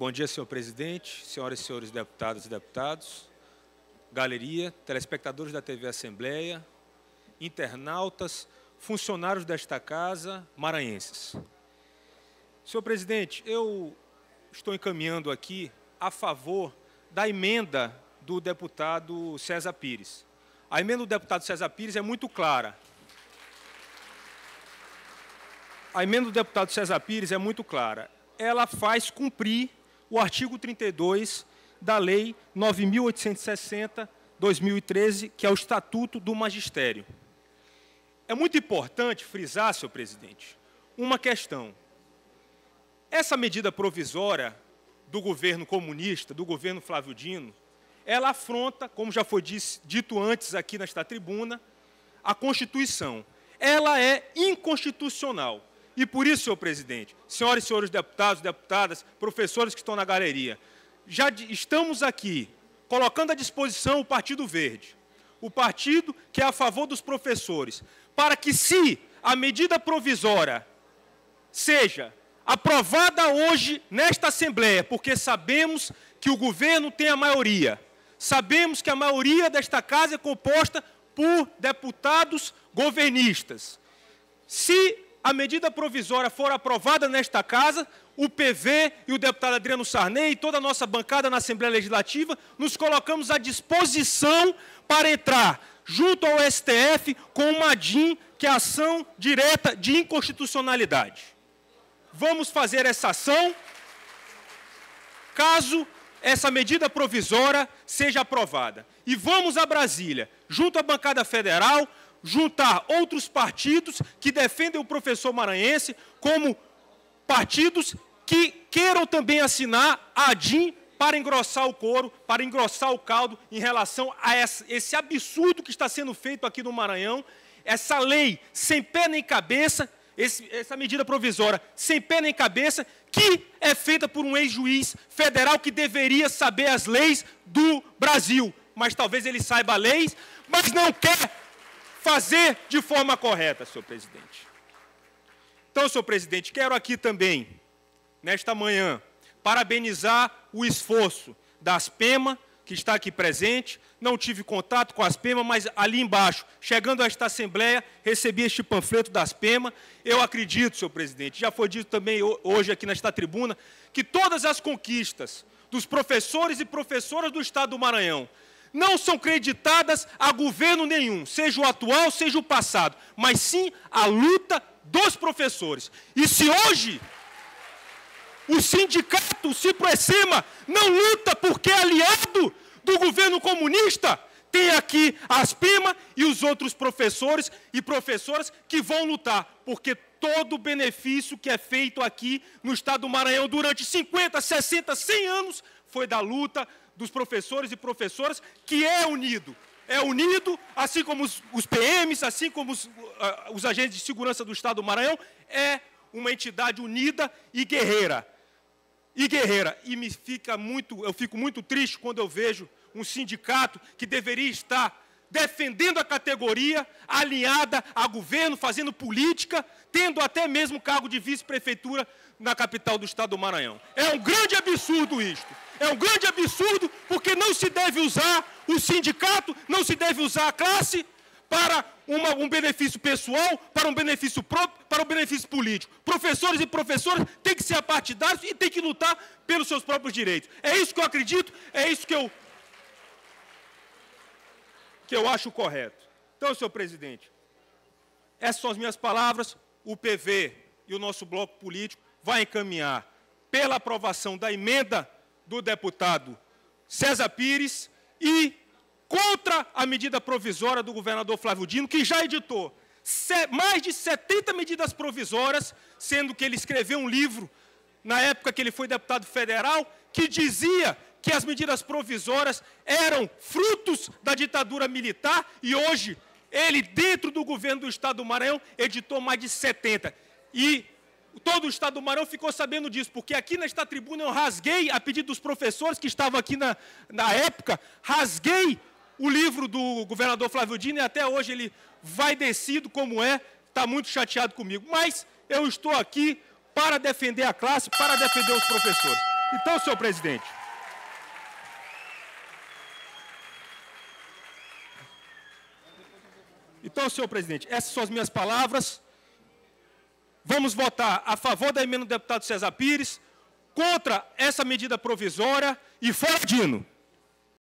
Bom dia, senhor presidente, senhoras e senhores deputados e deputados, galeria, telespectadores da TV Assembleia, internautas, funcionários desta casa, maranhenses. Senhor presidente, eu estou encaminhando aqui a favor da emenda do deputado César Pires. A emenda do deputado César Pires é muito clara. A emenda do deputado César Pires é muito clara. Ela faz cumprir o artigo 32 da Lei 9860/2013, que é o Estatuto do Magistério. É muito importante frisar, senhor presidente, uma questão. Essa medida provisória do governo comunista, do governo Flávio Dino, ela afronta, como já foi dito antes aqui nesta tribuna, a Constituição. Ela é inconstitucional. E por isso, senhor presidente, senhoras e senhores deputados, deputadas, professores que estão na galeria, já estamos aqui colocando à disposição o Partido Verde, o partido que é a favor dos professores, para que, se a medida provisória seja aprovada hoje nesta Assembleia, porque sabemos que o governo tem a maioria, sabemos que a maioria desta casa é composta por deputados governistas. Se a medida provisória for aprovada nesta casa, o PV e o deputado Adriano Sarney e toda a nossa bancada na Assembleia Legislativa nos colocamos à disposição para entrar junto ao STF com uma DIN, que é ação direta de inconstitucionalidade. Vamos fazer essa ação caso essa medida provisória seja aprovada. E vamos a Brasília, junto à bancada federal, juntar outros partidos que defendem o professor maranhense, como partidos que queiram também assinar a DIN para engrossar o couro, para engrossar o caldo em relação a esse absurdo que está sendo feito aqui no Maranhão, essa lei sem pé nem cabeça, esse, essa medida provisória sem pé nem cabeça, que é feita por um ex-juiz federal que deveria saber as leis do Brasil. Mas talvez ele saiba leis, mas não quer fazer de forma correta, senhor presidente. Então, senhor presidente, quero aqui também, nesta manhã, parabenizar o esforço da SPEMA que está aqui presente. Não tive contato com a SPEMA, mas ali embaixo, chegando a esta Assembleia, recebi este panfleto da SPEMA. Eu acredito, senhor presidente, já foi dito também hoje aqui nesta tribuna, que todas as conquistas dos professores e professoras do Estado do Maranhão não são creditadas a governo nenhum, seja o atual, seja o passado, mas sim a luta dos professores. E se hoje o sindicato se aproxima, não luta porque é aliado do governo comunista, tem aqui as primas e os outros professores e professoras que vão lutar, porque todo o benefício que é feito aqui no estado do Maranhão durante 50, 60, 100 anos foi da luta dos professores e professoras, que é unido. É unido, assim como os, os PMs, assim como os, uh, os agentes de segurança do Estado do Maranhão, é uma entidade unida e guerreira. E guerreira. E me fica muito, eu fico muito triste quando eu vejo um sindicato que deveria estar defendendo a categoria, alinhada a governo, fazendo política, tendo até mesmo cargo de vice-prefeitura na capital do estado do Maranhão. É um grande absurdo isto. É um grande absurdo porque não se deve usar o sindicato, não se deve usar a classe para uma, um benefício pessoal, para um benefício próprio, para um benefício político. Professores e professoras têm que ser apartidários e têm que lutar pelos seus próprios direitos. É isso que eu acredito, é isso que eu que eu acho correto. Então, senhor presidente, essas são as minhas palavras. O PV e o nosso bloco político vai encaminhar pela aprovação da emenda do deputado César Pires e contra a medida provisória do governador Flávio Dino, que já editou mais de 70 medidas provisórias, sendo que ele escreveu um livro na época que ele foi deputado federal que dizia que as medidas provisórias eram frutos da ditadura militar e hoje ele, dentro do governo do Estado do Maranhão, editou mais de 70. E todo o Estado do Maranhão ficou sabendo disso, porque aqui nesta tribuna eu rasguei, a pedido dos professores que estavam aqui na, na época, rasguei o livro do governador Flávio Dino e até hoje ele vai descido como é, está muito chateado comigo. Mas eu estou aqui para defender a classe, para defender os professores. Então, senhor presidente, Então, senhor presidente, essas são as minhas palavras. Vamos votar a favor da emenda do deputado César Pires, contra essa medida provisória e fora Dino.